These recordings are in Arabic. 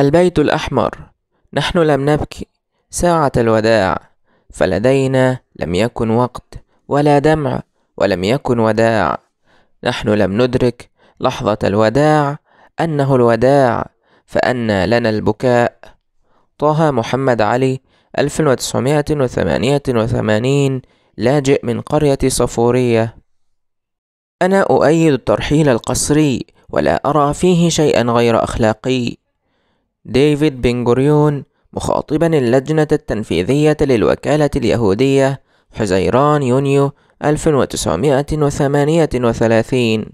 البيت الأحمر نحن لم نبكي ساعة الوداع فلدينا لم يكن وقت ولا دمع ولم يكن وداع نحن لم ندرك لحظة الوداع أنه الوداع فأنى لنا البكاء طه محمد علي 1988 لاجئ من قرية صفورية أنا أؤيد الترحيل القسري ولا أرى فيه شيئا غير أخلاقي ديفيد بن غوريون مخاطبا اللجنة التنفيذية للوكالة اليهودية حزيران يونيو 1938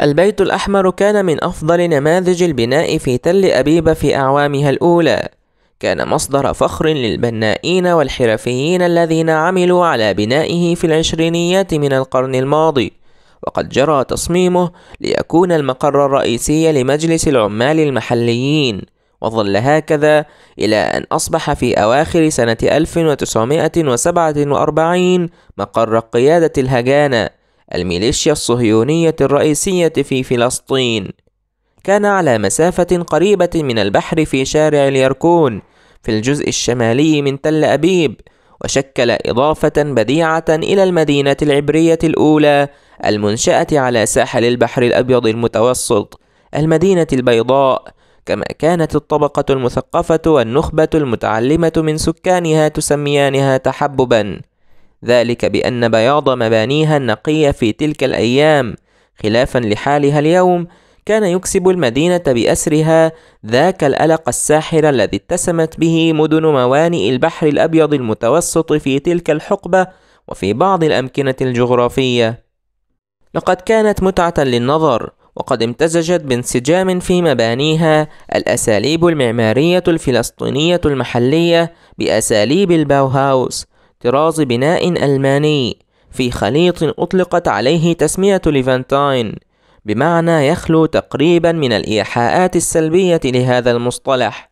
البيت الأحمر كان من أفضل نماذج البناء في تل أبيب في أعوامها الأولى كان مصدر فخر للبنائين والحرفيين الذين عملوا على بنائه في العشرينيات من القرن الماضي وقد جرى تصميمه ليكون المقر الرئيسي لمجلس العمال المحليين وظل هكذا إلى أن أصبح في أواخر سنة 1947 مقر قيادة الهجانة الميليشيا الصهيونية الرئيسية في فلسطين كان على مسافة قريبة من البحر في شارع اليركون في الجزء الشمالي من تل أبيب وشكل إضافة بديعة إلى المدينة العبرية الأولى المنشأة على ساحل البحر الأبيض المتوسط المدينة البيضاء كما كانت الطبقة المثقفة والنخبة المتعلمة من سكانها تسميانها تحببا ذلك بأن بياض مبانيها النقية في تلك الأيام خلافا لحالها اليوم كان يكسب المدينة بأسرها ذاك الألق الساحر الذي اتسمت به مدن موانئ البحر الأبيض المتوسط في تلك الحقبة وفي بعض الأمكنة الجغرافية. لقد كانت متعة للنظر، وقد امتزجت بانسجام في مبانيها الأساليب المعمارية الفلسطينية المحلية بأساليب الباوهاوس، طراز بناء ألماني، في خليط أطلقت عليه تسمية ليفانتاين، بمعنى يخلو تقريبا من الإيحاءات السلبية لهذا المصطلح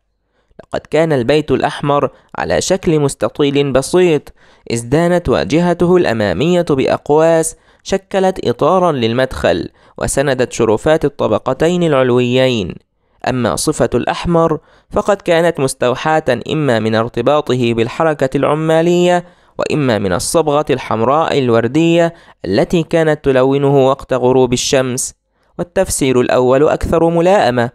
لقد كان البيت الأحمر على شكل مستطيل بسيط ازدانت واجهته الأمامية بأقواس شكلت إطارا للمدخل وسندت شرفات الطبقتين العلويين أما صفة الأحمر فقد كانت مستوحاة إما من ارتباطه بالحركة العمالية وإما من الصبغة الحمراء الوردية التي كانت تلونه وقت غروب الشمس والتفسير الأول أكثر ملائمة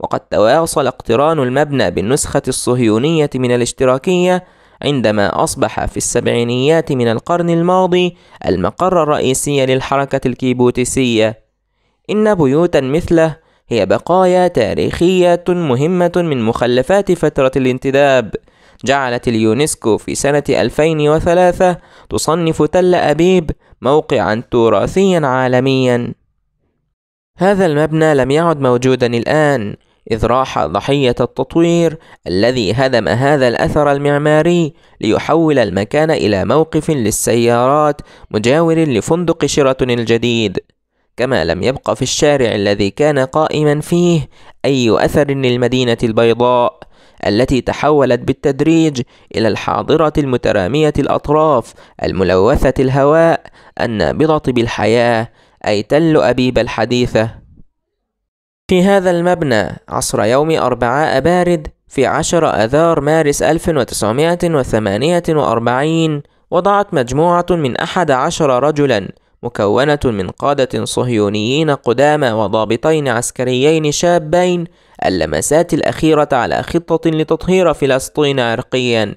وقد تواصل اقتران المبنى بالنسخة الصهيونية من الاشتراكية عندما أصبح في السبعينيات من القرن الماضي المقر الرئيسي للحركة الكيبوتسية إن بيوتا مثله هي بقايا تاريخية مهمة من مخلفات فترة الانتداب جعلت اليونسكو في سنة 2003 تصنف تل أبيب موقعا تراثيا عالميا هذا المبنى لم يعد موجودا الآن إذ راح ضحية التطوير الذي هدم هذا الأثر المعماري ليحول المكان إلى موقف للسيارات مجاور لفندق شيراتون الجديد كما لم يبق في الشارع الذي كان قائما فيه أي أثر للمدينة البيضاء التي تحولت بالتدريج إلى الحاضرة المترامية الأطراف الملوثة الهواء النابضة بالحياة أي تل أبيب الحديثة في هذا المبنى عصر يوم أربعاء بارد في 10 آذار مارس 1948 وضعت مجموعة من أحد عشر رجلا مكونة من قادة صهيونيين قدامى وضابطين عسكريين شابين اللمسات الأخيرة على خطة لتطهير فلسطين عرقيا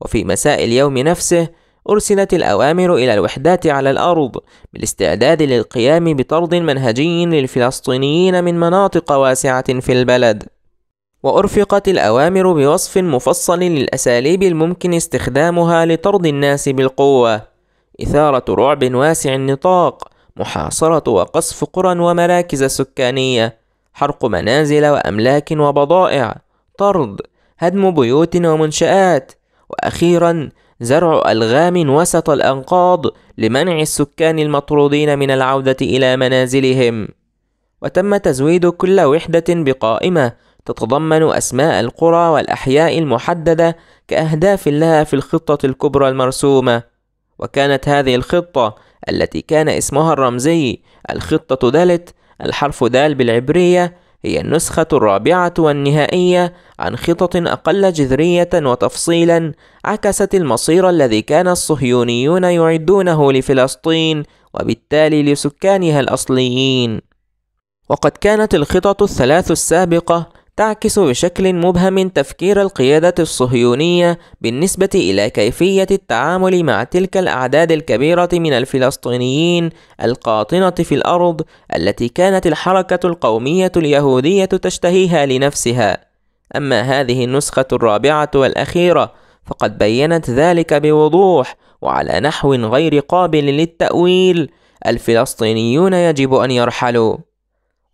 وفي مساء اليوم نفسه أرسلت الأوامر إلى الوحدات على الأرض بالاستعداد للقيام بطرد منهجي للفلسطينيين من مناطق واسعة في البلد وأرفقت الأوامر بوصف مفصل للأساليب الممكن استخدامها لطرد الناس بالقوة إثارة رعب واسع النطاق محاصرة وقصف قرى ومراكز سكانية حرق منازل وأملاك وبضائع طرد هدم بيوت ومنشآت وأخيرا زرع ألغام وسط الأنقاض لمنع السكان المطرودين من العودة إلى منازلهم وتم تزويد كل وحدة بقائمة تتضمن أسماء القرى والأحياء المحددة كأهداف لها في الخطة الكبرى المرسومة وكانت هذه الخطة التي كان اسمها الرمزي الخطة دالت الحرف دال بالعبرية هي النسخة الرابعة والنهائية عن خطط أقل جذرية وتفصيلا عكست المصير الذي كان الصهيونيون يعدونه لفلسطين وبالتالي لسكانها الأصليين وقد كانت الخطط الثلاث السابقة تعكس بشكل مبهم تفكير القيادة الصهيونية بالنسبة إلى كيفية التعامل مع تلك الأعداد الكبيرة من الفلسطينيين القاطنة في الأرض التي كانت الحركة القومية اليهودية تشتهيها لنفسها. أما هذه النسخة الرابعة والأخيرة فقد بينت ذلك بوضوح وعلى نحو غير قابل للتأويل الفلسطينيون يجب أن يرحلوا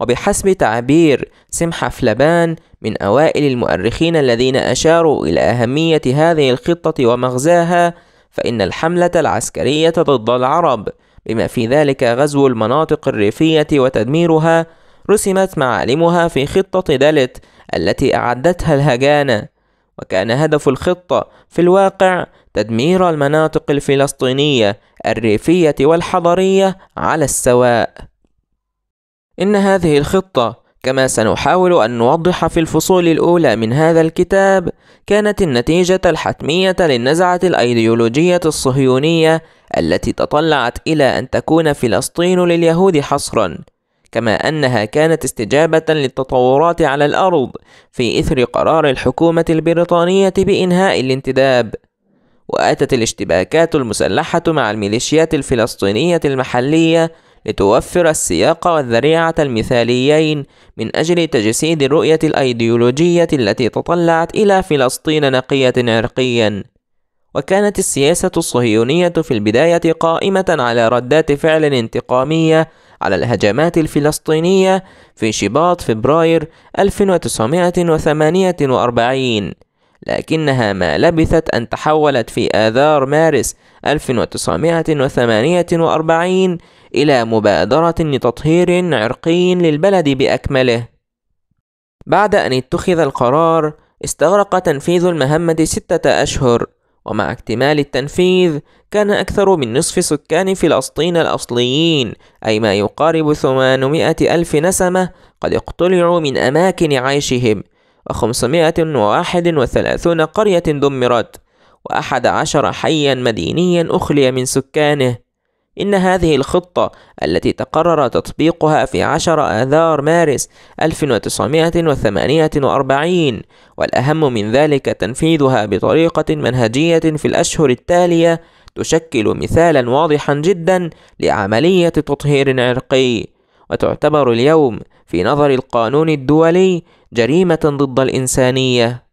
وبحسب تعبير سمحة فلبان من أوائل المؤرخين الذين أشاروا إلى أهمية هذه الخطة ومغزاها فإن الحملة العسكرية ضد العرب بما في ذلك غزو المناطق الريفية وتدميرها رسمت معالمها في خطة دالت التي أعدتها الهجانة وكان هدف الخطة في الواقع تدمير المناطق الفلسطينية الريفية والحضرية على السواء إن هذه الخطة كما سنحاول أن نوضح في الفصول الأولى من هذا الكتاب كانت النتيجة الحتمية للنزعة الأيديولوجية الصهيونية التي تطلعت إلى أن تكون فلسطين لليهود حصرًا كما أنها كانت استجابة للتطورات على الأرض في إثر قرار الحكومة البريطانية بإنهاء الانتداب وأتت الاشتباكات المسلحة مع الميليشيات الفلسطينية المحلية لتوفر السياق والذريعة المثاليين من أجل تجسيد الرؤية الأيديولوجية التي تطلعت إلى فلسطين نقية عرقيًا. وكانت السياسة الصهيونية في البداية قائمة على ردات فعل انتقامية على الهجمات الفلسطينية في شباط فبراير 1948 لكنها ما لبثت أن تحولت في آذار مارس 1948 إلى مبادرة لتطهير عرقي للبلد بأكمله. بعد أن اتخذ القرار، استغرق تنفيذ المهمة ستة أشهر، ومع اكتمال التنفيذ كان أكثر من نصف سكان فلسطين الأصليين أي ما يقارب 800 ألف نسمة قد اقتلعوا من أماكن عيشهم وخمسمائة وواحد وثلاثون قرية دمرت وأحد عشر حيا مدينيا أخلي من سكانه إن هذه الخطة التي تقرر تطبيقها في 10 آذار مارس 1948 والأهم من ذلك تنفيذها بطريقة منهجية في الأشهر التالية تشكل مثالا واضحا جدا لعملية تطهير عرقي وتعتبر اليوم في نظر القانون الدولي جريمة ضد الإنسانية.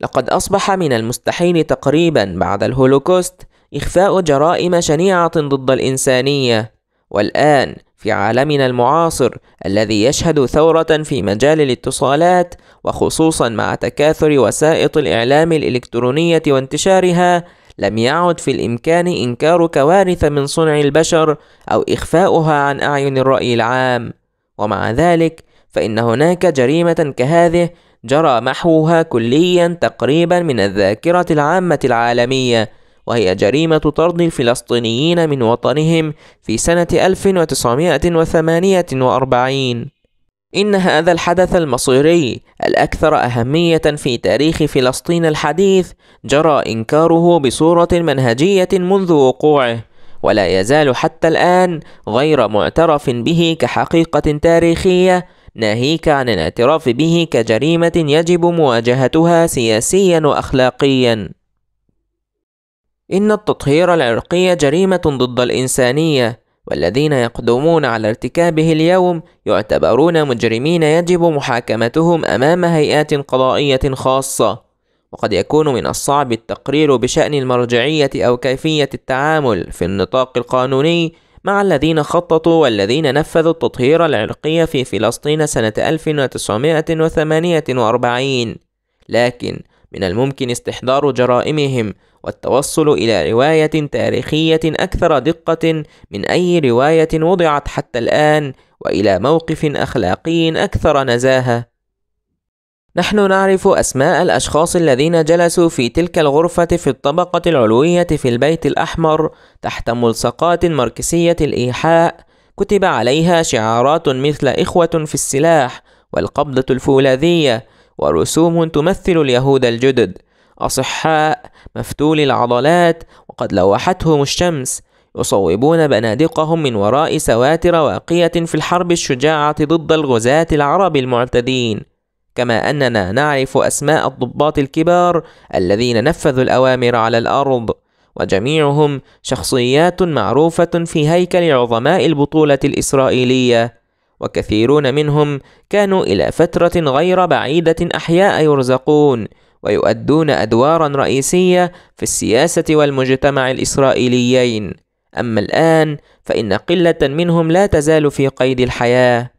لقد أصبح من المستحيل تقريبا بعد الهولوكوست إخفاء جرائم شنيعة ضد الإنسانية، والآن في عالمنا المعاصر الذي يشهد ثورة في مجال الاتصالات وخصوصا مع تكاثر وسائط الإعلام الإلكترونية وانتشارها لم يعد في الإمكان إنكار كوارث من صنع البشر أو إخفاؤها عن أعين الرأي العام، ومع ذلك فإن هناك جريمة كهذه جرى محوها كليا تقريبا من الذاكرة العامة العالمية، وهي جريمة طرد الفلسطينيين من وطنهم في سنة 1948 إن هذا الحدث المصيري الأكثر أهمية في تاريخ فلسطين الحديث جرى إنكاره بصورة منهجية منذ وقوعه ولا يزال حتى الآن غير معترف به كحقيقة تاريخية ناهيك عن الاعتراف به كجريمة يجب مواجهتها سياسيا وأخلاقيا إن التطهير العرقي جريمة ضد الإنسانية والذين يقدمون على ارتكابه اليوم يعتبرون مجرمين يجب محاكمتهم أمام هيئات قضائية خاصة وقد يكون من الصعب التقرير بشأن المرجعية أو كيفية التعامل في النطاق القانوني مع الذين خططوا والذين نفذوا التطهير العرقي في فلسطين سنة 1948 لكن من الممكن استحضار جرائمهم والتوصل إلى رواية تاريخية أكثر دقة من أي رواية وضعت حتى الآن وإلى موقف أخلاقي أكثر نزاهة. نحن نعرف أسماء الأشخاص الذين جلسوا في تلك الغرفة في الطبقة العلوية في البيت الأحمر تحت ملصقات ماركسية الإيحاء كتب عليها شعارات مثل إخوة في السلاح والقبضة الفولاذية ورسوم تمثل اليهود الجدد أصحاء مفتولي العضلات وقد لوحتهم الشمس يصوبون بنادقهم من وراء سواتر واقية في الحرب الشجاعة ضد الغزاة العرب المعتدين كما أننا نعرف أسماء الضباط الكبار الذين نفذوا الأوامر على الأرض وجميعهم شخصيات معروفة في هيكل عظماء البطولة الإسرائيلية وكثيرون منهم كانوا إلى فترة غير بعيدة أحياء يرزقون ويؤدون أدوارا رئيسية في السياسة والمجتمع الإسرائيليين أما الآن فإن قلة منهم لا تزال في قيد الحياة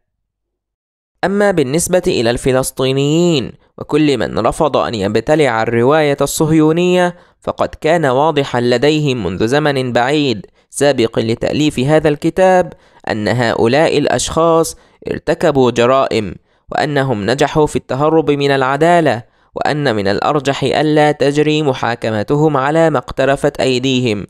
أما بالنسبة إلى الفلسطينيين وكل من رفض أن يبتلع الرواية الصهيونية فقد كان واضحا لديهم منذ زمن بعيد سابق لتأليف هذا الكتاب أن هؤلاء الأشخاص ارتكبوا جرائم وأنهم نجحوا في التهرب من العدالة وأن من الأرجح ألا تجري محاكمتهم على ما اقترفت أيديهم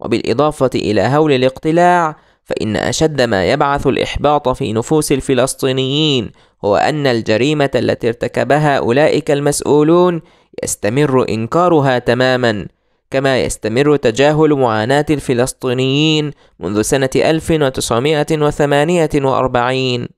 وبالإضافة إلى هول الاقتلاع فإن أشد ما يبعث الإحباط في نفوس الفلسطينيين هو أن الجريمة التي ارتكبها أولئك المسؤولون يستمر إنكارها تمامًا كما يستمر تجاهل معاناة الفلسطينيين منذ سنة 1948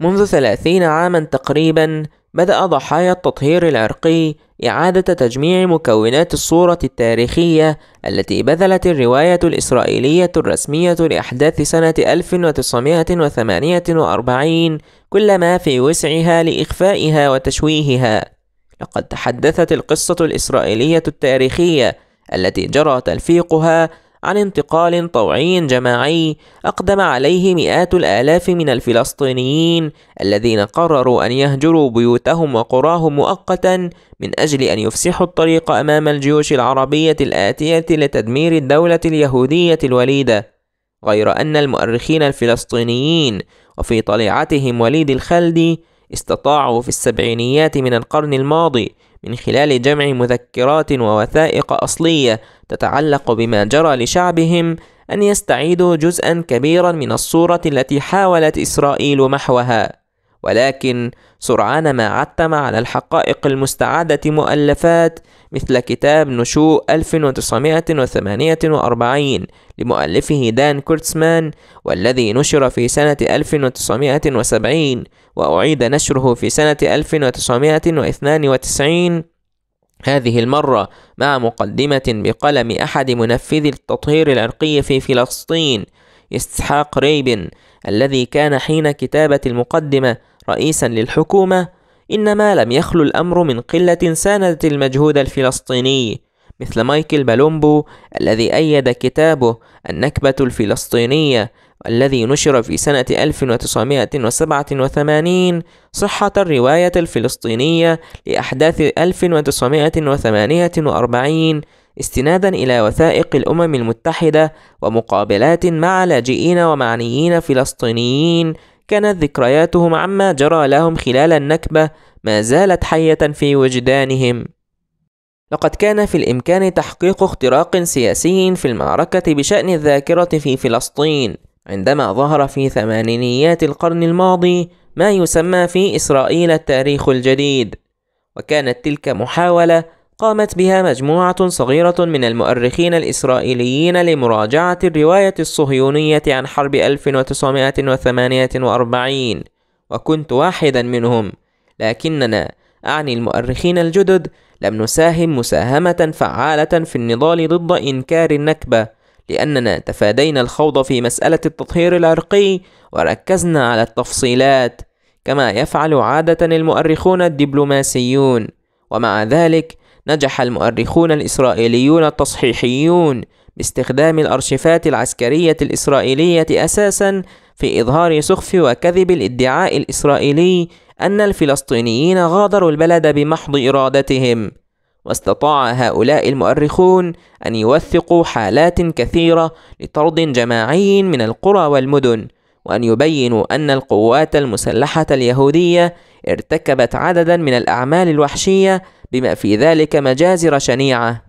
منذ ثلاثين عاما تقريبا بدأ ضحايا التطهير العرقي إعادة تجميع مكونات الصورة التاريخية التي بذلت الرواية الإسرائيلية الرسمية لأحداث سنة 1948 كل ما في وسعها لإخفائها وتشويهها لقد تحدثت القصة الإسرائيلية التاريخية التي جرى تلفيقها عن انتقال طوعي جماعي أقدم عليه مئات الآلاف من الفلسطينيين الذين قرروا أن يهجروا بيوتهم وقراهم مؤقتا من أجل أن يفسحوا الطريق أمام الجيوش العربية الآتية لتدمير الدولة اليهودية الوليدة غير أن المؤرخين الفلسطينيين وفي طليعتهم وليد الخلدي استطاعوا في السبعينيات من القرن الماضي من خلال جمع مذكرات ووثائق أصلية تتعلق بما جرى لشعبهم أن يستعيدوا جزءا كبيرا من الصورة التي حاولت إسرائيل محوها ولكن سرعان ما عتم على الحقائق المستعادة مؤلفات مثل كتاب نشوء 1948 لمؤلفه دان كورتسمان والذي نشر في سنة 1970 وأعيد نشره في سنة 1992 هذه المرة مع مقدمة بقلم أحد منفذي التطهير العرقي في فلسطين إسحاق ريبن الذي كان حين كتابة المقدمة رئيسا للحكومة إنما لم يخلو الأمر من قلة ساندت المجهود الفلسطيني مثل مايكل بالومبو الذي أيد كتابه النكبة الفلسطينية الذي نشر في سنة 1987 صحة الرواية الفلسطينية لأحداث 1948 استنادا إلى وثائق الأمم المتحدة ومقابلات مع لاجئين ومعنيين فلسطينيين كانت ذكرياتهم عما جرى لهم خلال النكبة ما زالت حية في وجدانهم. لقد كان في الإمكان تحقيق اختراق سياسي في المعركة بشأن الذاكرة في فلسطين، عندما ظهر في ثمانينيات القرن الماضي ما يسمى في إسرائيل التاريخ الجديد، وكانت تلك محاولة قامت بها مجموعة صغيرة من المؤرخين الإسرائيليين لمراجعة الرواية الصهيونية عن حرب 1948 وكنت واحدا منهم لكننا أعني المؤرخين الجدد لم نساهم مساهمة فعالة في النضال ضد إنكار النكبة لأننا تفادينا الخوض في مسألة التطهير العرقي وركزنا على التفصيلات كما يفعل عادة المؤرخون الدبلوماسيون ومع ذلك نجح المؤرخون الإسرائيليون التصحيحيون باستخدام الأرشيفات العسكرية الإسرائيلية أساسًا في إظهار سخف وكذب الادعاء الإسرائيلي أن الفلسطينيين غادروا البلد بمحض إرادتهم، واستطاع هؤلاء المؤرخون أن يوثقوا حالات كثيرة لطرد جماعي من القرى والمدن، وأن يبينوا أن القوات المسلحة اليهودية ارتكبت عددًا من الأعمال الوحشية بما في ذلك مجازر شنيعة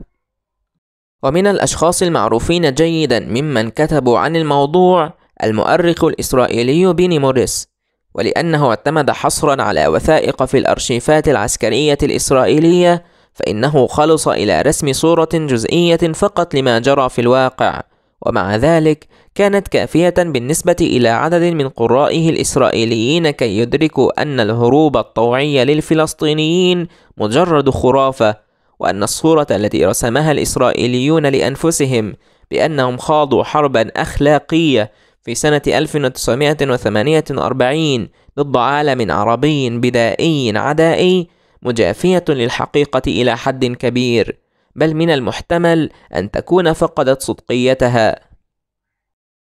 ومن الأشخاص المعروفين جيدا ممن كتبوا عن الموضوع المؤرخ الإسرائيلي بيني موريس ولأنه اعتمد حصرا على وثائق في الأرشيفات العسكرية الإسرائيلية فإنه خلص إلى رسم صورة جزئية فقط لما جرى في الواقع ومع ذلك كانت كافية بالنسبة إلى عدد من قرائه الإسرائيليين كي يدركوا أن الهروب الطوعي للفلسطينيين مجرد خرافة وأن الصورة التي رسمها الإسرائيليون لأنفسهم بأنهم خاضوا حربا أخلاقية في سنة 1948 ضد عالم عربي بدائي عدائي مجافية للحقيقة إلى حد كبير بل من المحتمل أن تكون فقدت صدقيتها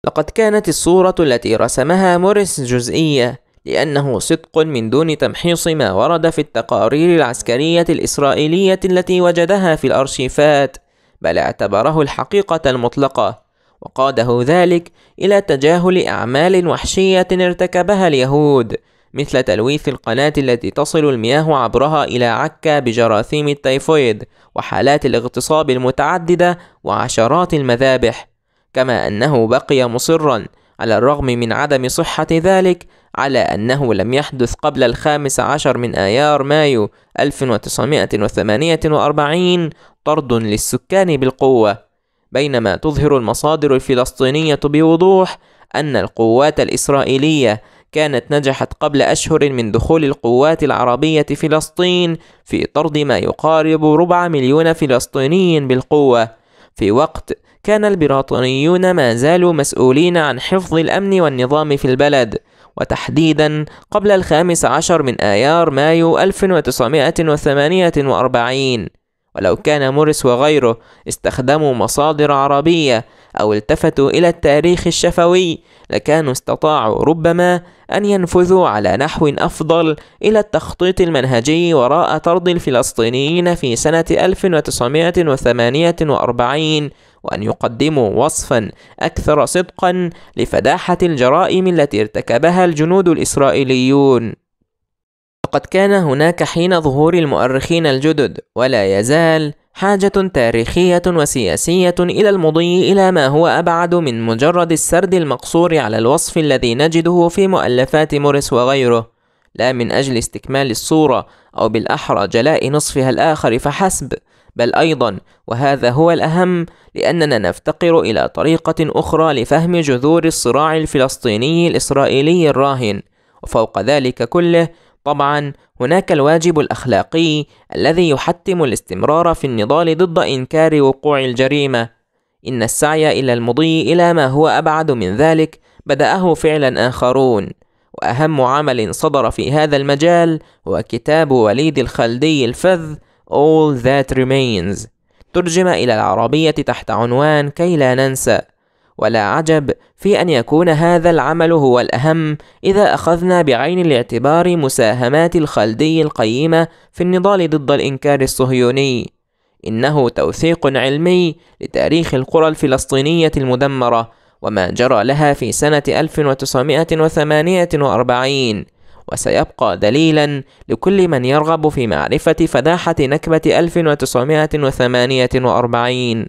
لقد كانت الصورة التي رسمها موريس جزئية لأنه صدق من دون تمحيص ما ورد في التقارير العسكرية الإسرائيلية التي وجدها في الأرشيفات بل اعتبره الحقيقة المطلقة وقاده ذلك إلى تجاهل أعمال وحشية ارتكبها اليهود مثل تلويث القناة التي تصل المياه عبرها إلى عكا بجراثيم التيفويد وحالات الاغتصاب المتعددة وعشرات المذابح كما أنه بقي مصرا على الرغم من عدم صحة ذلك على أنه لم يحدث قبل الخامس عشر من آيار مايو 1948 طرد للسكان بالقوة بينما تظهر المصادر الفلسطينية بوضوح أن القوات الإسرائيلية كانت نجحت قبل أشهر من دخول القوات العربية فلسطين في طرد ما يقارب ربع مليون فلسطيني بالقوة في وقت كان البريطانيون ما زالوا مسؤولين عن حفظ الأمن والنظام في البلد وتحديدا قبل الخامس عشر من آيار مايو 1948 ولو كان موريس وغيره استخدموا مصادر عربية أو التفتوا إلى التاريخ الشفوي لكانوا استطاعوا ربما أن ينفذوا على نحو أفضل إلى التخطيط المنهجي وراء طرد الفلسطينيين في سنة 1948 وأن يقدموا وصفا أكثر صدقا لفداحة الجرائم التي ارتكبها الجنود الإسرائيليون وقد كان هناك حين ظهور المؤرخين الجدد ولا يزال حاجة تاريخية وسياسية إلى المضي إلى ما هو أبعد من مجرد السرد المقصور على الوصف الذي نجده في مؤلفات موريس وغيره، لا من أجل استكمال الصورة أو بالأحرى جلاء نصفها الآخر فحسب، بل أيضا وهذا هو الأهم لأننا نفتقر إلى طريقة أخرى لفهم جذور الصراع الفلسطيني الإسرائيلي الراهن وفوق ذلك كله طبعا هناك الواجب الأخلاقي الذي يحتم الاستمرار في النضال ضد إنكار وقوع الجريمة إن السعي إلى المضي إلى ما هو أبعد من ذلك بدأه فعلا آخرون وأهم عمل صدر في هذا المجال هو كتاب وليد الخلدي الفذ All That Remains ترجم إلى العربية تحت عنوان كي لا ننسى ولا عجب في أن يكون هذا العمل هو الأهم إذا أخذنا بعين الاعتبار مساهمات الخلدي القيمة في النضال ضد الإنكار الصهيوني إنه توثيق علمي لتاريخ القرى الفلسطينية المدمرة وما جرى لها في سنة 1948 وسيبقى دليلا لكل من يرغب في معرفة فداحة نكبة 1948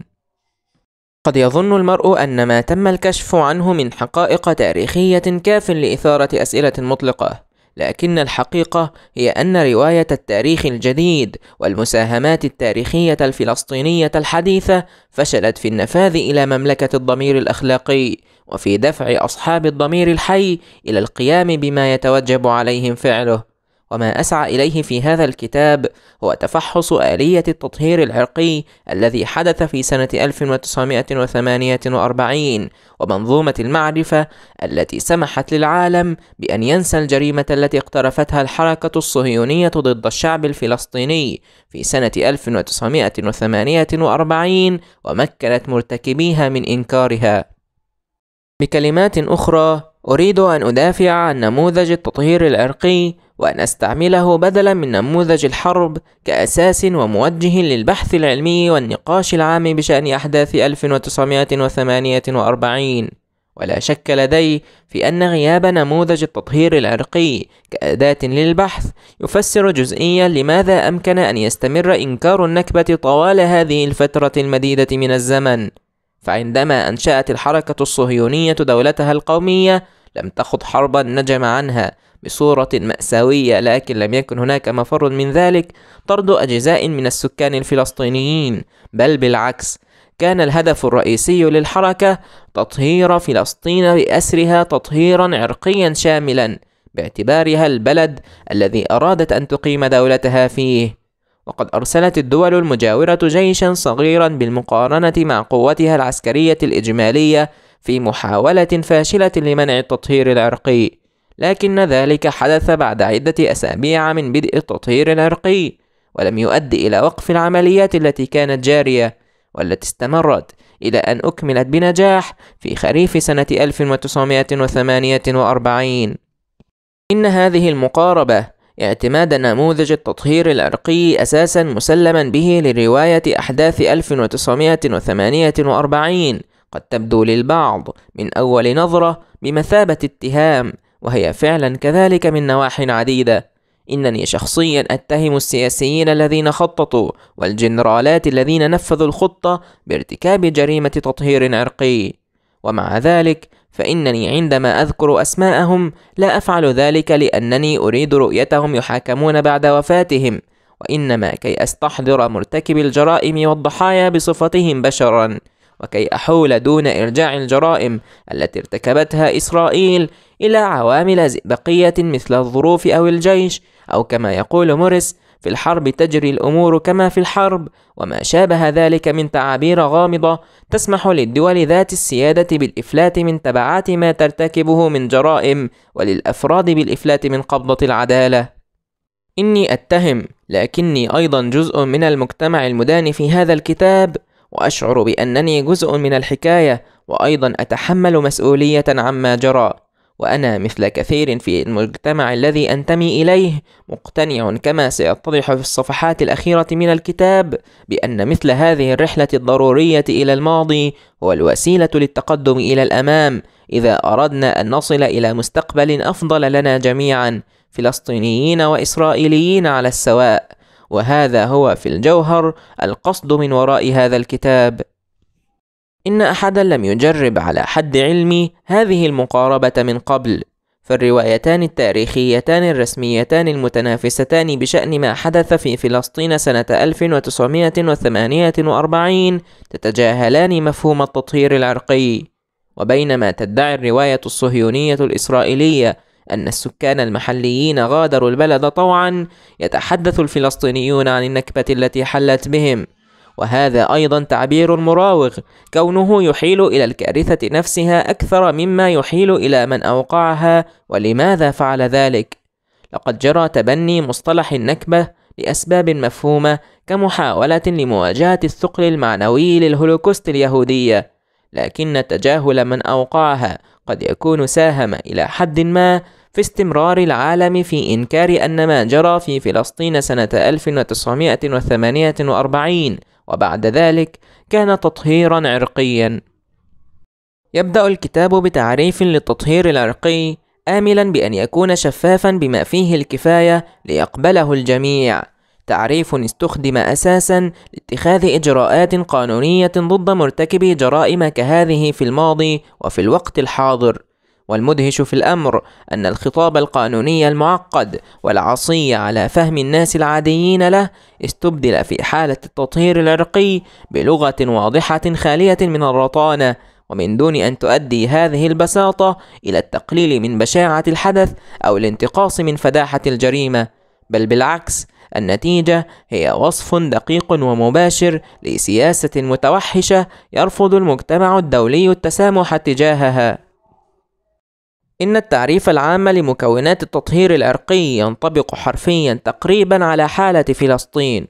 قد يظن المرء أن ما تم الكشف عنه من حقائق تاريخية كاف لإثارة أسئلة مطلقة لكن الحقيقة هي أن رواية التاريخ الجديد والمساهمات التاريخية الفلسطينية الحديثة فشلت في النفاذ إلى مملكة الضمير الأخلاقي وفي دفع أصحاب الضمير الحي إلى القيام بما يتوجب عليهم فعله وما أسعى إليه في هذا الكتاب هو تفحص آلية التطهير العرقي الذي حدث في سنة 1948 ومنظومة المعرفة التي سمحت للعالم بأن ينسى الجريمة التي اقترفتها الحركة الصهيونية ضد الشعب الفلسطيني في سنة 1948 ومكنت مرتكبيها من إنكارها بكلمات أخرى أريد أن أدافع عن نموذج التطهير العرقي وأن أستعمله بدلا من نموذج الحرب كأساس وموجه للبحث العلمي والنقاش العام بشأن أحداث 1948 ولا شك لدي في أن غياب نموذج التطهير العرقي كأداة للبحث يفسر جزئيا لماذا أمكن أن يستمر إنكار النكبة طوال هذه الفترة المديدة من الزمن فعندما أنشأت الحركة الصهيونية دولتها القومية لم تخض حربا نجم عنها بصورة مأساوية لكن لم يكن هناك مفر من ذلك طرد أجزاء من السكان الفلسطينيين بل بالعكس كان الهدف الرئيسي للحركة تطهير فلسطين بأسرها تطهيرا عرقيا شاملا باعتبارها البلد الذي أرادت أن تقيم دولتها فيه وقد أرسلت الدول المجاورة جيشا صغيرا بالمقارنة مع قوتها العسكرية الإجمالية في محاولة فاشلة لمنع التطهير العرقي، لكن ذلك حدث بعد عدة أسابيع من بدء التطهير العرقي، ولم يؤدي إلى وقف العمليات التي كانت جارية، والتي استمرت إلى أن أكملت بنجاح في خريف سنة 1948. إن هذه المقاربة اعتماد نموذج التطهير العرقي أساسا مسلما به لرواية أحداث 1948 قد تبدو للبعض من أول نظرة بمثابة اتهام وهي فعلا كذلك من نواح عديدة إنني شخصيا أتهم السياسيين الذين خططوا والجنرالات الذين نفذوا الخطة بارتكاب جريمة تطهير عرقي ومع ذلك فإنني عندما أذكر أسماءهم لا أفعل ذلك لأنني أريد رؤيتهم يحاكمون بعد وفاتهم وإنما كي أستحضر مرتكبي الجرائم والضحايا بصفتهم بشرا وكي أحول دون إرجاع الجرائم التي ارتكبتها إسرائيل إلى عوامل زئبقية مثل الظروف أو الجيش أو كما يقول موريس في الحرب تجري الأمور كما في الحرب وما شابه ذلك من تعابير غامضة تسمح للدول ذات السيادة بالإفلات من تبعات ما ترتكبه من جرائم وللأفراد بالإفلات من قبضة العدالة إني أتهم لكني أيضا جزء من المجتمع المدان في هذا الكتاب وأشعر بأنني جزء من الحكاية وأيضا أتحمل مسؤولية عما جرى وأنا مثل كثير في المجتمع الذي أنتمي إليه مقتنع كما سيتضح في الصفحات الأخيرة من الكتاب بأن مثل هذه الرحلة الضرورية إلى الماضي هو الوسيلة للتقدم إلى الأمام إذا أردنا أن نصل إلى مستقبل أفضل لنا جميعا فلسطينيين وإسرائيليين على السواء وهذا هو في الجوهر القصد من وراء هذا الكتاب إن أحدا لم يجرب على حد علمي هذه المقاربة من قبل فالروايتان التاريخيتان الرسميتان المتنافستان بشأن ما حدث في فلسطين سنة 1948 تتجاهلان مفهوم التطهير العرقي وبينما تدعي الرواية الصهيونية الإسرائيلية أن السكان المحليين غادروا البلد طوعا يتحدث الفلسطينيون عن النكبة التي حلت بهم وهذا أيضا تعبير المراوغ كونه يحيل إلى الكارثة نفسها أكثر مما يحيل إلى من أوقعها ولماذا فعل ذلك لقد جرى تبني مصطلح النكبة لأسباب مفهومة كمحاولة لمواجهة الثقل المعنوي للهولوكوست اليهودية لكن تجاهل من أوقعها قد يكون ساهم إلى حد ما في استمرار العالم في إنكار أن ما جرى في فلسطين سنة 1948 وبعد ذلك كان تطهيرا عرقيا يبدأ الكتاب بتعريف للتطهير العرقي آملا بأن يكون شفافا بما فيه الكفاية ليقبله الجميع تعريف استخدم أساسا لاتخاذ إجراءات قانونية ضد مرتكبي جرائم كهذه في الماضي وفي الوقت الحاضر والمدهش في الأمر أن الخطاب القانوني المعقد والعصي على فهم الناس العاديين له استبدل في حالة التطهير العرقي بلغة واضحة خالية من الرطانة ومن دون أن تؤدي هذه البساطة إلى التقليل من بشاعة الحدث أو الانتقاص من فداحة الجريمة بل بالعكس النتيجة هي وصف دقيق ومباشر لسياسة متوحشة يرفض المجتمع الدولي التسامح تجاهها إن التعريف العام لمكونات التطهير العرقي ينطبق حرفيا تقريبا على حالة فلسطين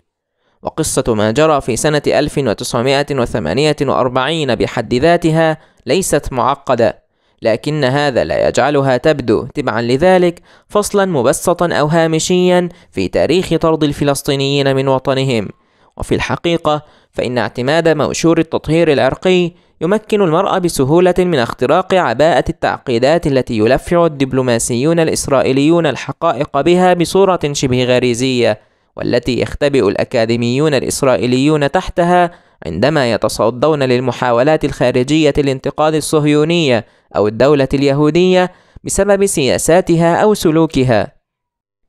وقصة ما جرى في سنة 1948 بحد ذاتها ليست معقدة لكن هذا لا يجعلها تبدو تبعا لذلك فصلا مبسطا أو هامشيا في تاريخ طرد الفلسطينيين من وطنهم وفي الحقيقة فإن اعتماد موشور التطهير العرقي يمكن المرأة بسهولة من اختراق عباءة التعقيدات التي يلفع الدبلوماسيون الإسرائيليون الحقائق بها بصورة شبه غريزية والتي يختبئ الأكاديميون الإسرائيليون تحتها عندما يتصدون للمحاولات الخارجية الانتقاد الصهيونية أو الدولة اليهودية بسبب سياساتها أو سلوكها.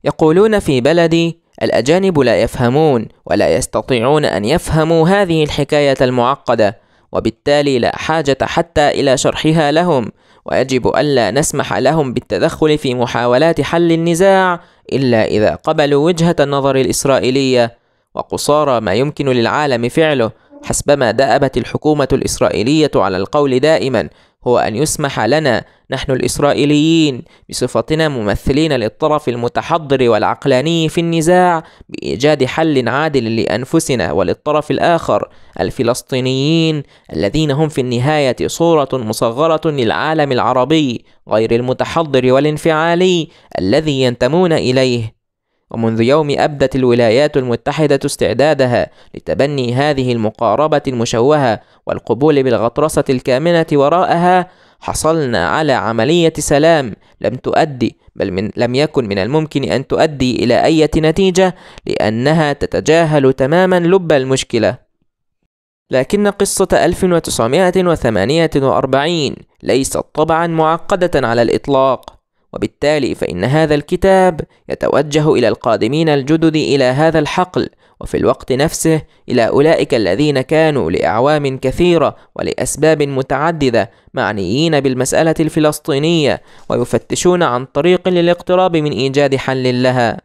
يقولون في بلدي: الأجانب لا يفهمون ولا يستطيعون أن يفهموا هذه الحكاية المعقدة، وبالتالي لا حاجة حتى إلى شرحها لهم ويجب ألا نسمح لهم بالتدخل في محاولات حل النزاع إلا إذا قبلوا وجهة النظر الإسرائيلية وقصارى ما يمكن للعالم فعله حسبما دأبت الحكومة الإسرائيلية على القول دائما هو أن يسمح لنا نحن الإسرائيليين بصفتنا ممثلين للطرف المتحضر والعقلاني في النزاع بإيجاد حل عادل لأنفسنا وللطرف الآخر الفلسطينيين الذين هم في النهاية صورة مصغرة للعالم العربي غير المتحضر والانفعالي الذي ينتمون إليه ومنذ يوم أبدت الولايات المتحدة استعدادها لتبني هذه المقاربة المشوهة والقبول بالغطرسة الكامنة وراءها حصلنا على عملية سلام لم تؤدي بل من لم يكن من الممكن أن تؤدي إلى أي نتيجة لأنها تتجاهل تماما لب المشكلة لكن قصة 1948 ليست طبعا معقدة على الإطلاق وبالتالي فإن هذا الكتاب يتوجه إلى القادمين الجدد إلى هذا الحقل وفي الوقت نفسه إلى أولئك الذين كانوا لأعوام كثيرة ولأسباب متعددة معنيين بالمسألة الفلسطينية ويفتشون عن طريق للاقتراب من إيجاد حل لها.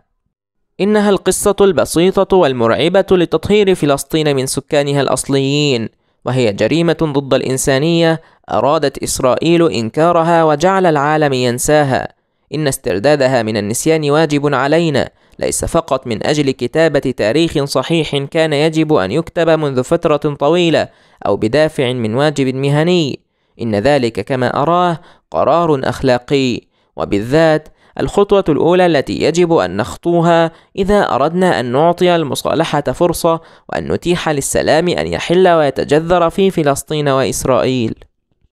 إنها القصة البسيطة والمرعبة لتطهير فلسطين من سكانها الأصليين، وهي جريمة ضد الإنسانية أرادت إسرائيل إنكارها وجعل العالم ينساها إن استردادها من النسيان واجب علينا ليس فقط من أجل كتابة تاريخ صحيح كان يجب أن يكتب منذ فترة طويلة أو بدافع من واجب مهني إن ذلك كما أراه قرار أخلاقي وبالذات الخطوة الأولى التي يجب أن نخطوها إذا أردنا أن نعطي المصالحة فرصة وأن نتيح للسلام أن يحل ويتجذر في فلسطين وإسرائيل